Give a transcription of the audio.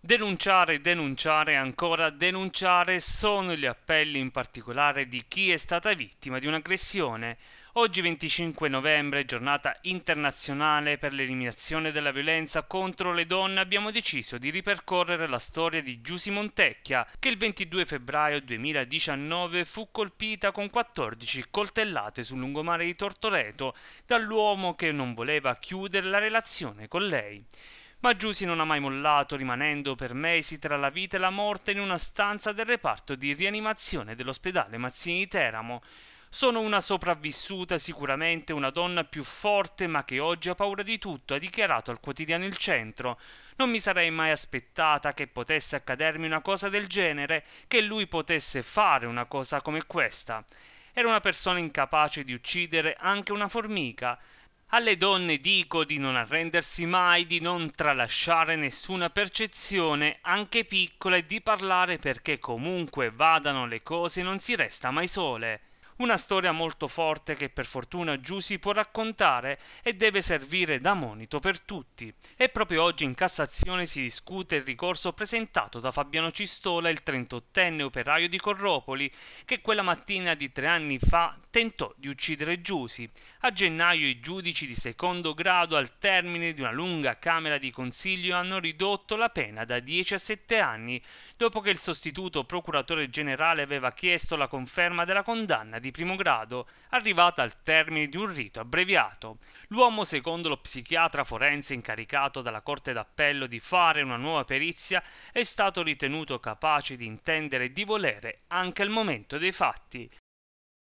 Denunciare, denunciare, ancora denunciare sono gli appelli in particolare di chi è stata vittima di un'aggressione. Oggi 25 novembre, giornata internazionale per l'eliminazione della violenza contro le donne, abbiamo deciso di ripercorrere la storia di Giusy Montecchia, che il 22 febbraio 2019 fu colpita con 14 coltellate sul lungomare di Tortoreto dall'uomo che non voleva chiudere la relazione con lei. Ma Giussi non ha mai mollato, rimanendo per mesi tra la vita e la morte in una stanza del reparto di rianimazione dell'ospedale Mazzini di Teramo. Sono una sopravvissuta, sicuramente una donna più forte, ma che oggi ha paura di tutto, ha dichiarato al quotidiano Il Centro. Non mi sarei mai aspettata che potesse accadermi una cosa del genere, che lui potesse fare una cosa come questa. Era una persona incapace di uccidere anche una formica, alle donne dico di non arrendersi mai, di non tralasciare nessuna percezione, anche piccola, e di parlare perché comunque vadano le cose non si resta mai sole. Una storia molto forte che per fortuna Giussi può raccontare e deve servire da monito per tutti. E proprio oggi in Cassazione si discute il ricorso presentato da Fabiano Cistola, il 38enne operaio di Corropoli, che quella mattina di tre anni fa tentò di uccidere Giussi. A gennaio i giudici di secondo grado al termine di una lunga Camera di Consiglio hanno ridotto la pena da 10 a 7 anni, dopo che il sostituto procuratore generale aveva chiesto la conferma della condanna di di primo grado arrivata al termine di un rito abbreviato. L'uomo, secondo lo psichiatra forense incaricato dalla Corte d'Appello di fare una nuova perizia, è stato ritenuto capace di intendere e di volere anche al momento dei fatti.